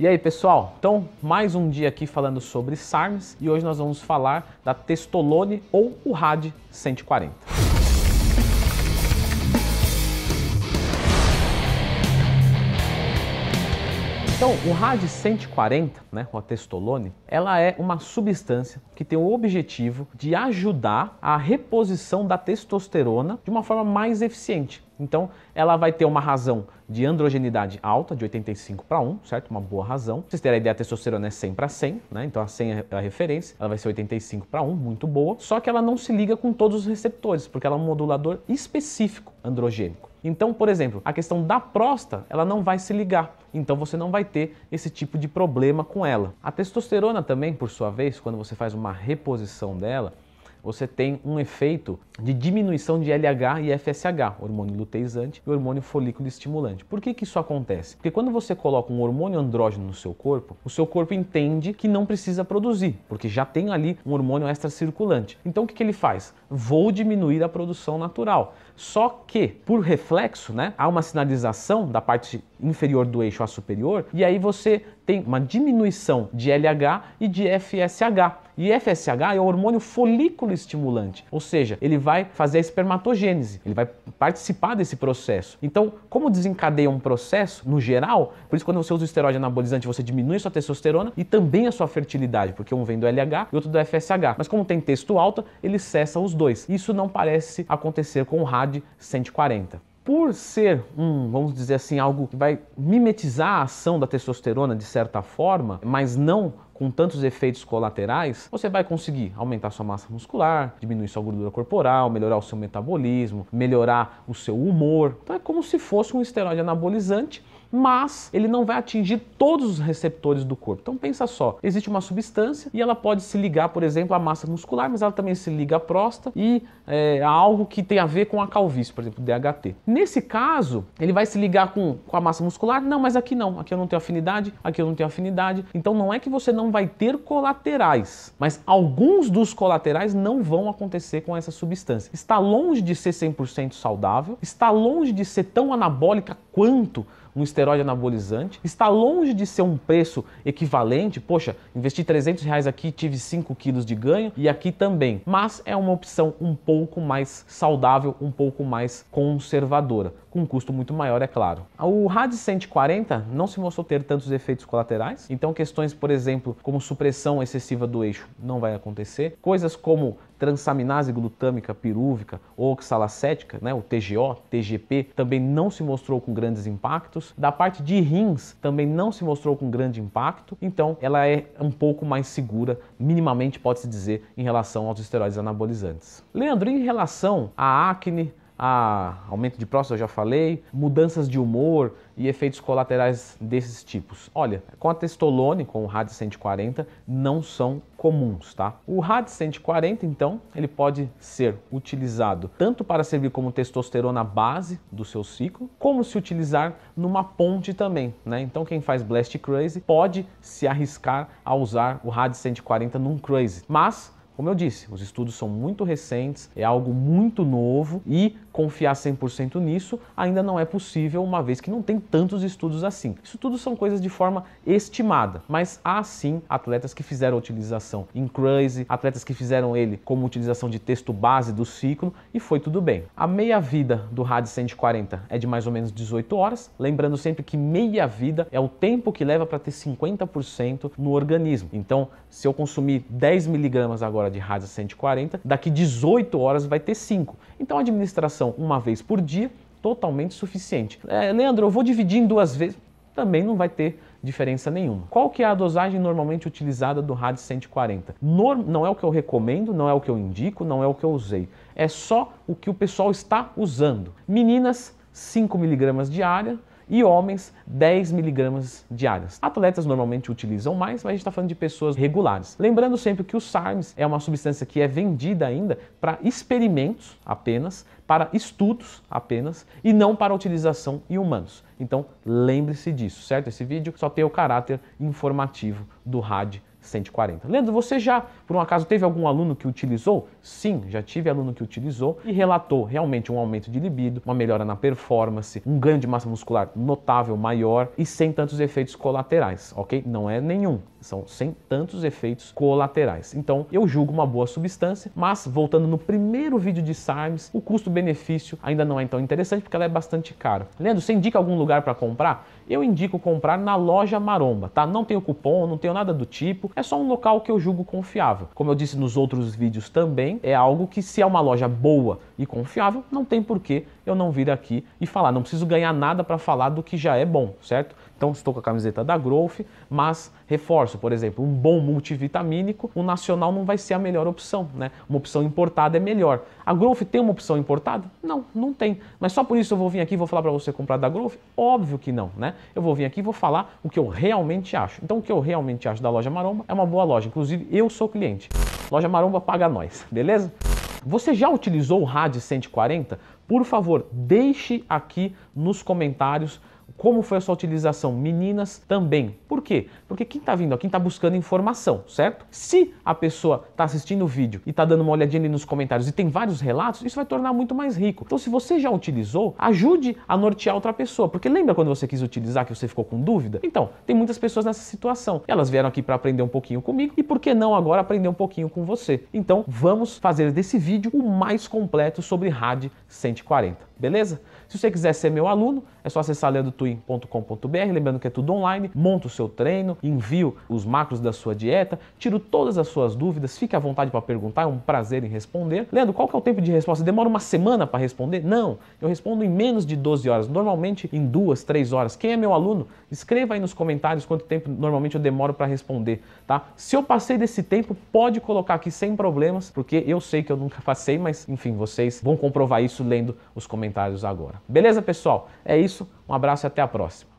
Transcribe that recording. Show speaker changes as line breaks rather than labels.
E aí pessoal, então mais um dia aqui falando sobre SARMs e hoje nós vamos falar da Testolone ou o RAD 140. Então, o RAD 140, né, o Testolone, ela é uma substância que tem o objetivo de ajudar a reposição da testosterona de uma forma mais eficiente. Então, ela vai ter uma razão de androgenidade alta, de 85 para 1, certo? Uma boa razão. Pra vocês terem a ideia, a testosterona é 100 para 100, né? Então, a 100 é a referência, ela vai ser 85 para 1, muito boa. Só que ela não se liga com todos os receptores, porque ela é um modulador específico androgênico. Então, por exemplo, a questão da próstata, ela não vai se ligar. Então você não vai ter esse tipo de problema com ela. A testosterona também, por sua vez, quando você faz uma reposição dela, você tem um efeito de diminuição de LH e FSH, hormônio luteizante e hormônio folículo estimulante. Por que, que isso acontece? Porque quando você coloca um hormônio andrógeno no seu corpo, o seu corpo entende que não precisa produzir, porque já tem ali um hormônio extracirculante. Então o que, que ele faz? Vou diminuir a produção natural. Só que, por reflexo, né, há uma sinalização da parte inferior do eixo A superior, e aí você tem uma diminuição de LH e de FSH. E FSH é o hormônio folículo estimulante, ou seja, ele vai fazer a espermatogênese, ele vai participar desse processo. Então, como desencadeia um processo, no geral, por isso quando você usa o esteroide anabolizante, você diminui sua testosterona e também a sua fertilidade, porque um vem do LH e outro do FSH. Mas como tem texto alta, ele cessa os dois. Isso não parece acontecer com o RAD 140 por ser um, vamos dizer assim, algo que vai mimetizar a ação da testosterona de certa forma, mas não com tantos efeitos colaterais, você vai conseguir aumentar sua massa muscular, diminuir sua gordura corporal, melhorar o seu metabolismo, melhorar o seu humor. Então é como se fosse um esteroide anabolizante mas ele não vai atingir todos os receptores do corpo. Então pensa só, existe uma substância e ela pode se ligar, por exemplo, à massa muscular, mas ela também se liga à próstata e é, a algo que tem a ver com a calvície, por exemplo, DHT. Nesse caso, ele vai se ligar com, com a massa muscular? Não, mas aqui não, aqui eu não tenho afinidade, aqui eu não tenho afinidade. Então não é que você não vai ter colaterais, mas alguns dos colaterais não vão acontecer com essa substância. Está longe de ser 100% saudável, está longe de ser tão anabólica quanto um esteroide anabolizante. Está longe de ser um preço equivalente, poxa, investi 300 reais aqui, tive 5 quilos de ganho e aqui também. Mas é uma opção um pouco mais saudável, um pouco mais conservadora, com um custo muito maior, é claro. O RAD 140 não se mostrou ter tantos efeitos colaterais, então questões, por exemplo, como supressão excessiva do eixo não vai acontecer, coisas como transaminase glutâmica pirúvica ou oxalacética, né, o TGO, TGP, também não se mostrou com grandes impactos. Da parte de rins, também não se mostrou com grande impacto. Então, ela é um pouco mais segura, minimamente pode-se dizer, em relação aos esteroides anabolizantes. Leandro, em relação à acne, a aumento de próstata, eu já falei, mudanças de humor e efeitos colaterais desses tipos. Olha, com a testolone, com o RAD 140, não são comuns, tá? O RAD 140, então, ele pode ser utilizado tanto para servir como testosterona base do seu ciclo, como se utilizar numa ponte também, né? Então, quem faz blast crazy pode se arriscar a usar o RAD 140 num crazy, mas como eu disse, os estudos são muito recentes, é algo muito novo e confiar 100% nisso ainda não é possível, uma vez que não tem tantos estudos assim. Isso tudo são coisas de forma estimada, mas há sim atletas que fizeram a utilização em crazy, atletas que fizeram ele como utilização de texto base do ciclo e foi tudo bem. A meia-vida do RAD 140 é de mais ou menos 18 horas, lembrando sempre que meia-vida é o tempo que leva para ter 50% no organismo. Então, se eu consumir 10 miligramas agora de RAD 140, daqui 18 horas vai ter 5. Então, a administração alimentação uma vez por dia, totalmente suficiente. É, Leandro, eu vou dividir em duas vezes, também não vai ter diferença nenhuma. Qual que é a dosagem normalmente utilizada do RAD 140? Norm não é o que eu recomendo, não é o que eu indico, não é o que eu usei. É só o que o pessoal está usando. Meninas, 5 miligramas diária, e homens 10 miligramas diárias. Atletas normalmente utilizam mais, mas a gente está falando de pessoas regulares. Lembrando sempre que o SARMS é uma substância que é vendida ainda para experimentos apenas, para estudos apenas e não para utilização em humanos. Então lembre-se disso, certo? Esse vídeo só tem o caráter informativo do rádio 140. Leandro, você já, por um acaso, teve algum aluno que utilizou? Sim, já tive aluno que utilizou e relatou realmente um aumento de libido, uma melhora na performance, um ganho de massa muscular notável, maior e sem tantos efeitos colaterais, ok? Não é nenhum, são sem tantos efeitos colaterais. Então, eu julgo uma boa substância, mas voltando no primeiro vídeo de SARMS, o custo-benefício ainda não é tão interessante porque ela é bastante cara. Leandro, você indica algum lugar para comprar? eu indico comprar na loja Maromba, tá? Não tenho cupom, não tenho nada do tipo, é só um local que eu julgo confiável. Como eu disse nos outros vídeos também, é algo que se é uma loja boa e confiável, não tem porquê eu não vir aqui e falar. Não preciso ganhar nada para falar do que já é bom, certo? Então estou com a camiseta da Growth, mas reforço, por exemplo, um bom multivitamínico, o nacional não vai ser a melhor opção, né? Uma opção importada é melhor. A Growth tem uma opção importada? Não, não tem. Mas só por isso eu vou vir aqui e vou falar para você comprar da Growth? Óbvio que não, né? Eu vou vir aqui e vou falar o que eu realmente acho. Então o que eu realmente acho da loja Maromba é uma boa loja, inclusive eu sou cliente. Loja Maromba paga nós, beleza? Você já utilizou o RAD 140? Por favor, deixe aqui nos comentários como foi a sua utilização? Meninas também. Por quê? Porque quem está vindo aqui está buscando informação, certo? Se a pessoa está assistindo o vídeo e está dando uma olhadinha ali nos comentários e tem vários relatos, isso vai tornar muito mais rico. Então, se você já utilizou, ajude a nortear outra pessoa. Porque lembra quando você quis utilizar que você ficou com dúvida? Então, tem muitas pessoas nessa situação. Elas vieram aqui para aprender um pouquinho comigo e por que não agora aprender um pouquinho com você? Então, vamos fazer desse vídeo o mais completo sobre RAD 140 beleza? Se você quiser ser meu aluno, é só acessar leandotwin.com.br, lembrando que é tudo online, monta o seu treino, envio os macros da sua dieta, tiro todas as suas dúvidas, fique à vontade para perguntar, é um prazer em responder. Leandro, qual que é o tempo de resposta? Demora uma semana para responder? Não, eu respondo em menos de 12 horas, normalmente em duas, três horas. Quem é meu aluno, escreva aí nos comentários quanto tempo normalmente eu demoro para responder, tá? Se eu passei desse tempo, pode colocar aqui sem problemas, porque eu sei que eu nunca passei, mas enfim, vocês vão comprovar isso lendo os comentários comentários agora. Beleza, pessoal? É isso. Um abraço e até a próxima.